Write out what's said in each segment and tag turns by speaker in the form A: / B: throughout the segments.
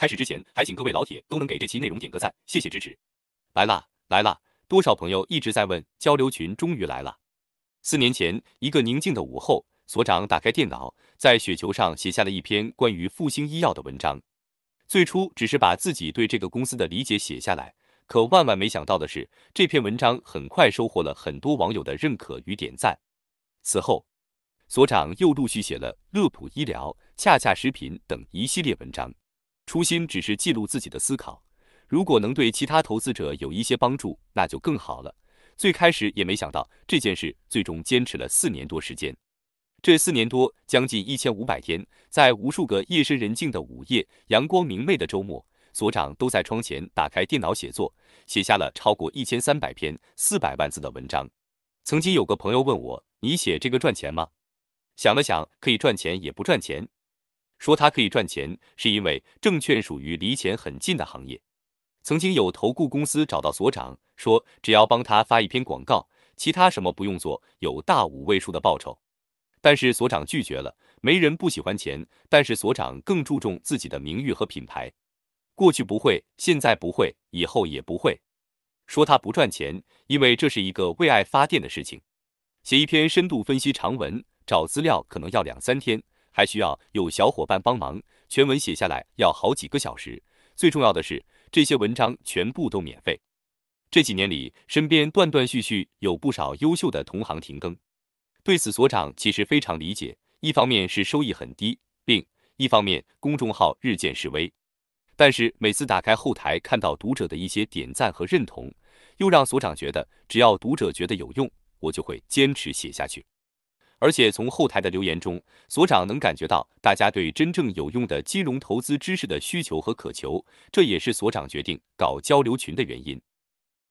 A: 开始之前，还请各位老铁都能给这期内容点个赞，谢谢支持。来啦来啦，多少朋友一直在问，交流群终于来了。四年前，一个宁静的午后，所长打开电脑，在雪球上写下了一篇关于复兴医药的文章。最初只是把自己对这个公司的理解写下来，可万万没想到的是，这篇文章很快收获了很多网友的认可与点赞。此后，所长又陆续写了乐普医疗、恰恰食品等一系列文章。初心只是记录自己的思考，如果能对其他投资者有一些帮助，那就更好了。最开始也没想到这件事，最终坚持了四年多时间。这四年多，将近一千五百天，在无数个夜深人静的午夜、阳光明媚的周末，所长都在窗前打开电脑写作，写下了超过一千三百篇四百万字的文章。曾经有个朋友问我：“你写这个赚钱吗？”想了想，可以赚钱，也不赚钱。说他可以赚钱，是因为证券属于离钱很近的行业。曾经有投顾公司找到所长，说只要帮他发一篇广告，其他什么不用做，有大五位数的报酬。但是所长拒绝了。没人不喜欢钱，但是所长更注重自己的名誉和品牌。过去不会，现在不会，以后也不会。说他不赚钱，因为这是一个为爱发电的事情。写一篇深度分析长文，找资料可能要两三天。还需要有小伙伴帮忙，全文写下来要好几个小时。最重要的是，这些文章全部都免费。这几年里，身边断断续续有不少优秀的同行停更，对此所长其实非常理解。一方面是收益很低，另，一方面公众号日渐式微。但是每次打开后台看到读者的一些点赞和认同，又让所长觉得，只要读者觉得有用，我就会坚持写下去。而且从后台的留言中，所长能感觉到大家对真正有用的金融投资知识的需求和渴求，这也是所长决定搞交流群的原因。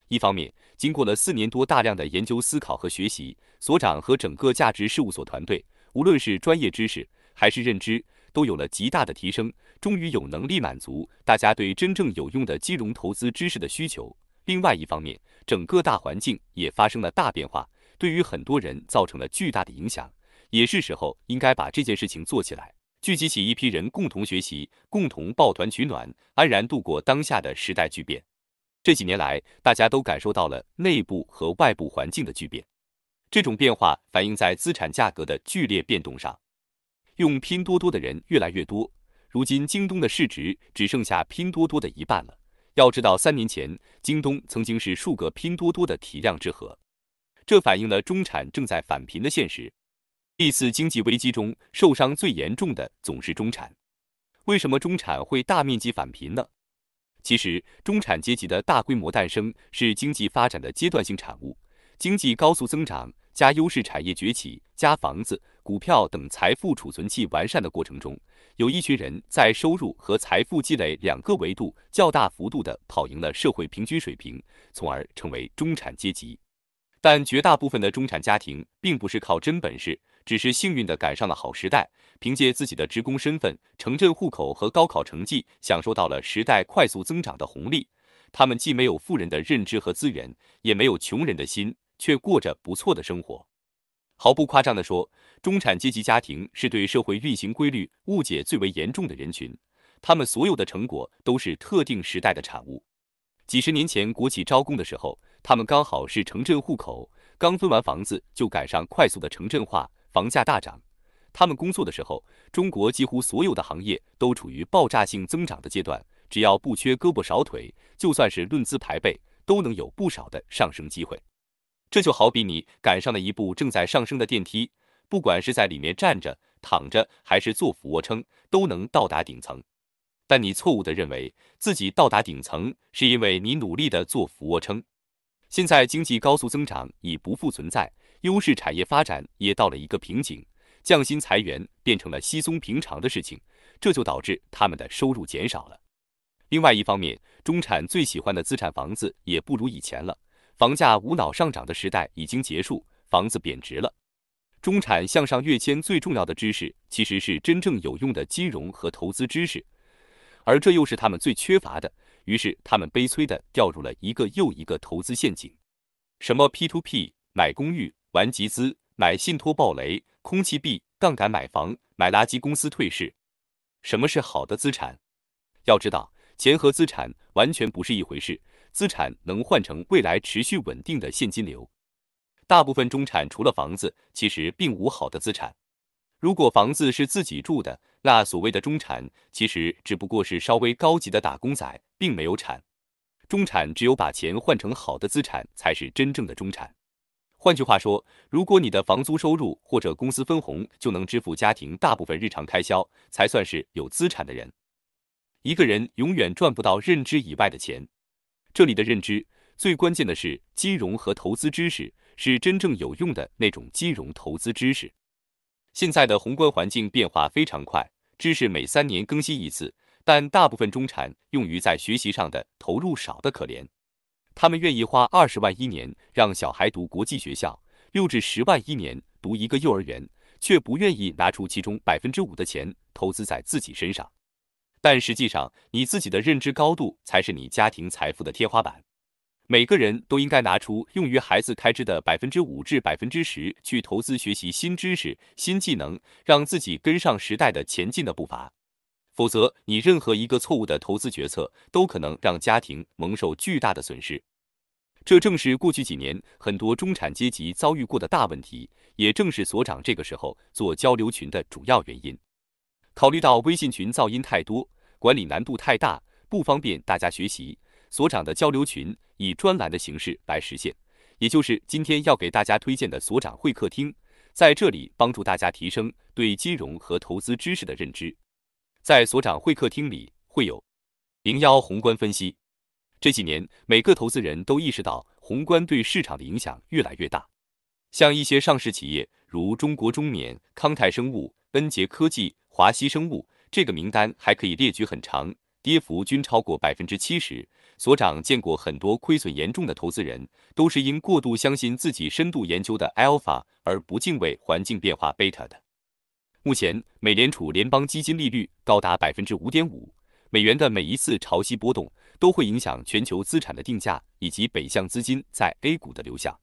A: 一方面，经过了四年多大量的研究、思考和学习，所长和整个价值事务所团队，无论是专业知识还是认知，都有了极大的提升，终于有能力满足大家对真正有用的金融投资知识的需求。另外一方面，整个大环境也发生了大变化。对于很多人造成了巨大的影响，也是时候应该把这件事情做起来，聚集起一批人共同学习，共同抱团取暖，安然度过当下的时代巨变。这几年来，大家都感受到了内部和外部环境的巨变，这种变化反映在资产价格的剧烈变动上。用拼多多的人越来越多，如今京东的市值只剩下拼多多的一半了。要知道，三年前京东曾经是数个拼多多的体量之和。这反映了中产正在返贫的现实。历次经济危机中，受伤最严重的总是中产。为什么中产会大面积返贫呢？其实，中产阶级的大规模诞生是经济发展的阶段性产物。经济高速增长加优势产业崛起加房子、股票等财富储存器完善的过程中，有一群人在收入和财富积累两个维度较大幅度地跑赢了社会平均水平，从而成为中产阶级。但绝大部分的中产家庭并不是靠真本事，只是幸运地赶上了好时代，凭借自己的职工身份、城镇户口和高考成绩，享受到了时代快速增长的红利。他们既没有富人的认知和资源，也没有穷人的心，却过着不错的生活。毫不夸张地说，中产阶级家庭是对社会运行规律误解最为严重的人群，他们所有的成果都是特定时代的产物。几十年前，国企招工的时候。他们刚好是城镇户口，刚分完房子就赶上快速的城镇化，房价大涨。他们工作的时候，中国几乎所有的行业都处于爆炸性增长的阶段，只要不缺胳膊少腿，就算是论资排辈，都能有不少的上升机会。这就好比你赶上了一部正在上升的电梯，不管是在里面站着、躺着，还是做俯卧撑，都能到达顶层。但你错误地认为自己到达顶层是因为你努力的做俯卧撑。现在经济高速增长已不复存在，优势产业发展也到了一个瓶颈，降薪裁员变成了稀松平常的事情，这就导致他们的收入减少了。另外一方面，中产最喜欢的资产房子也不如以前了，房价无脑上涨的时代已经结束，房子贬值了。中产向上跃迁最重要的知识其实是真正有用的金融和投资知识，而这又是他们最缺乏的。于是，他们悲催的掉入了一个又一个投资陷阱，什么 P2P 买公寓、玩集资、买信托暴雷、空气币、杠杆买房、买垃圾公司退市。什么是好的资产？要知道，钱和资产完全不是一回事。资产能换成未来持续稳定的现金流。大部分中产除了房子，其实并无好的资产。如果房子是自己住的，那所谓的中产，其实只不过是稍微高级的打工仔，并没有产。中产只有把钱换成好的资产，才是真正的中产。换句话说，如果你的房租收入或者公司分红就能支付家庭大部分日常开销，才算是有资产的人。一个人永远赚不到认知以外的钱。这里的认知，最关键的是金融和投资知识，是真正有用的那种金融投资知识。现在的宏观环境变化非常快，知识每三年更新一次，但大部分中产用于在学习上的投入少得可怜。他们愿意花二十万一年让小孩读国际学校，六至十万一年读一个幼儿园，却不愿意拿出其中百分之五的钱投资在自己身上。但实际上，你自己的认知高度才是你家庭财富的天花板。每个人都应该拿出用于孩子开支的百分之五至百分之十去投资学习新知识、新技能，让自己跟上时代的前进的步伐。否则，你任何一个错误的投资决策都可能让家庭蒙受巨大的损失。这正是过去几年很多中产阶级遭遇过的大问题，也正是所长这个时候做交流群的主要原因。考虑到微信群噪音太多，管理难度太大，不方便大家学习。所长的交流群以专栏的形式来实现，也就是今天要给大家推荐的所长会客厅，在这里帮助大家提升对金融和投资知识的认知。在所长会客厅里会有零幺宏观分析。这几年，每个投资人都意识到宏观对市场的影响越来越大。像一些上市企业，如中国中免、康泰生物、恩杰科技、华西生物，这个名单还可以列举很长。跌幅均超过百分之七十。所长见过很多亏损严重的投资人，都是因过度相信自己深度研究的 alpha 而不敬畏环境变化 beta 的。目前，美联储联邦基金利率高达百分之五点五，美元的每一次潮汐波动都会影响全球资产的定价以及北向资金在 A 股的流向。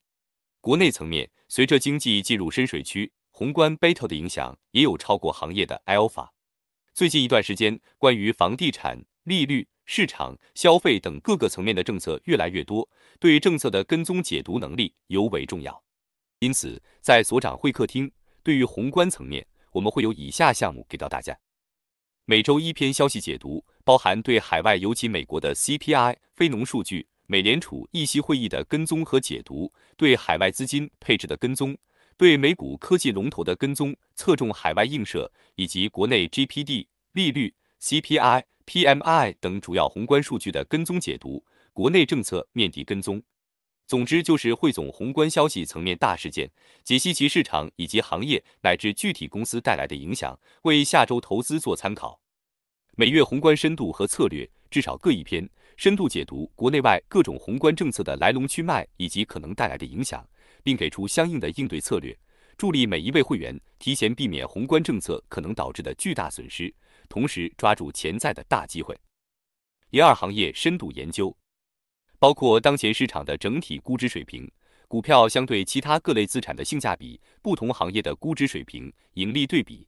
A: 国内层面，随着经济进入深水区，宏观 beta 的影响也有超过行业的 alpha。最近一段时间，关于房地产、利率、市场、消费等各个层面的政策越来越多，对政策的跟踪解读能力尤为重要。因此，在所长会客厅，对于宏观层面，我们会有以下项目给到大家：每周一篇消息解读，包含对海外尤其美国的 CPI、非农数据、美联储议息会议的跟踪和解读，对海外资金配置的跟踪。对美股科技龙头的跟踪，侧重海外映射以及国内 g p d 利率、CPI、PMI 等主要宏观数据的跟踪解读，国内政策面的跟踪。总之就是汇总宏观消息层面大事件，解析其市场以及行业乃至具体公司带来的影响，为下周投资做参考。每月宏观深度和策略至少各一篇，深度解读国内外各种宏观政策的来龙去脉以及可能带来的影响。并给出相应的应对策略，助力每一位会员提前避免宏观政策可能导致的巨大损失，同时抓住潜在的大机会。第二行业深度研究，包括当前市场的整体估值水平、股票相对其他各类资产的性价比、不同行业的估值水平、盈利对比。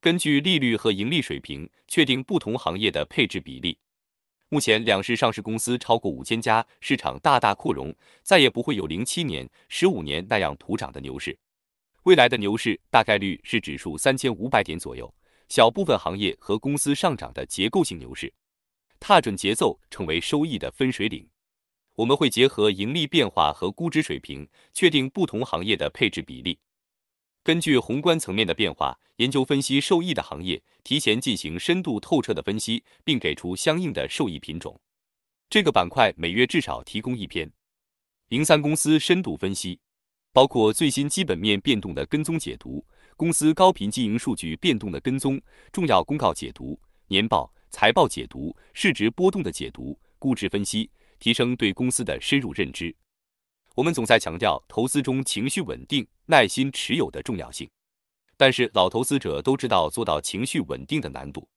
A: 根据利率和盈利水平，确定不同行业的配置比例。目前两市上市公司超过五千家，市场大大扩容，再也不会有零七年、十五年那样普涨的牛市。未来的牛市大概率是指数三千五百点左右，小部分行业和公司上涨的结构性牛市。踏准节奏成为收益的分水岭。我们会结合盈利变化和估值水平，确定不同行业的配置比例。根据宏观层面的变化，研究分析受益的行业，提前进行深度透彻的分析，并给出相应的受益品种。这个板块每月至少提供一篇。零三公司深度分析，包括最新基本面变动的跟踪解读，公司高频经营数据变动的跟踪，重要公告解读，年报、财报解读，市值波动的解读，估值分析，提升对公司的深入认知。我们总在强调投资中情绪稳定、耐心持有的重要性，但是老投资者都知道做到情绪稳定的难度。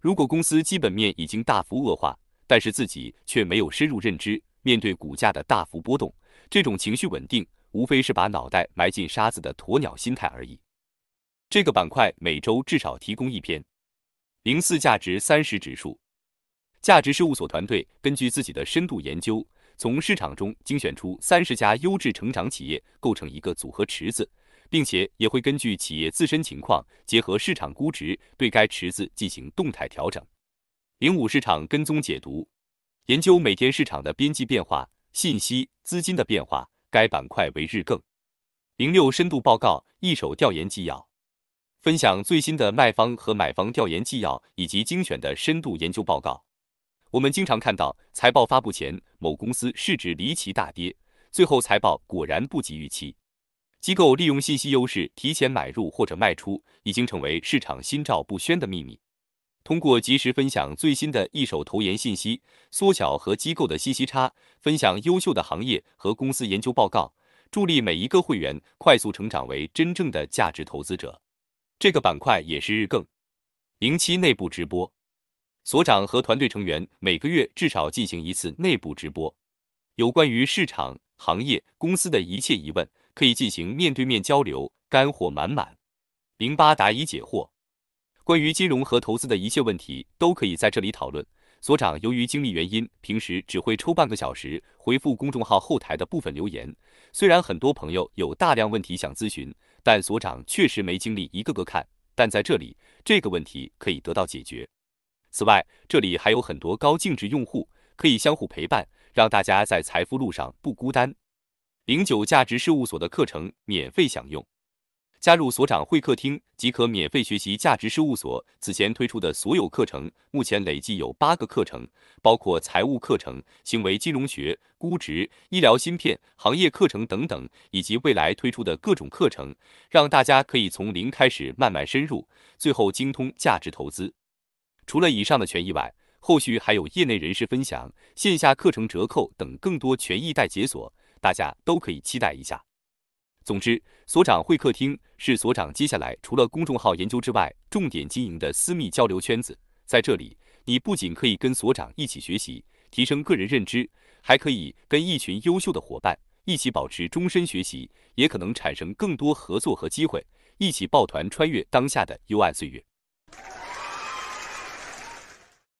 A: 如果公司基本面已经大幅恶化，但是自己却没有深入认知，面对股价的大幅波动，这种情绪稳定无非是把脑袋埋进沙子的鸵鸟心态而已。这个板块每周至少提供一篇。零四价值三十指数，价值事务所团队根据自己的深度研究。从市场中精选出三十家优质成长企业，构成一个组合池子，并且也会根据企业自身情况，结合市场估值对该池子进行动态调整。零五市场跟踪解读，研究每天市场的边际变化、信息、资金的变化，该板块为日更。零六深度报告，一手调研纪要，分享最新的卖方和买方调研纪要以及精选的深度研究报告。我们经常看到财报发布前，某公司市值离奇大跌，最后财报果然不及预期。机构利用信息优势提前买入或者卖出，已经成为市场心照不宣的秘密。通过及时分享最新的一手投研信息，缩小和机构的信息差，分享优秀的行业和公司研究报告，助力每一个会员快速成长为真正的价值投资者。这个板块也是日更，零七内部直播。所长和团队成员每个月至少进行一次内部直播，有关于市场、行业、公司的一切疑问，可以进行面对面交流，干货满满。零八答疑解惑，关于金融和投资的一切问题都可以在这里讨论。所长由于精力原因，平时只会抽半个小时回复公众号后台的部分留言。虽然很多朋友有大量问题想咨询，但所长确实没精力一个个看，但在这里，这个问题可以得到解决。此外，这里还有很多高净值用户可以相互陪伴，让大家在财富路上不孤单。零九价值事务所的课程免费享用，加入所长会客厅即可免费学习价值事务所此前推出的所有课程。目前累计有八个课程，包括财务课程、行为金融学、估值、医疗芯片、行业课程等等，以及未来推出的各种课程，让大家可以从零开始慢慢深入，最后精通价值投资。除了以上的权益外，后续还有业内人士分享、线下课程折扣等更多权益待解锁，大家都可以期待一下。总之，所长会客厅是所长接下来除了公众号研究之外，重点经营的私密交流圈子。在这里，你不仅可以跟所长一起学习，提升个人认知，还可以跟一群优秀的伙伴一起保持终身学习，也可能产生更多合作和机会，一起抱团穿越当下的幽暗岁月。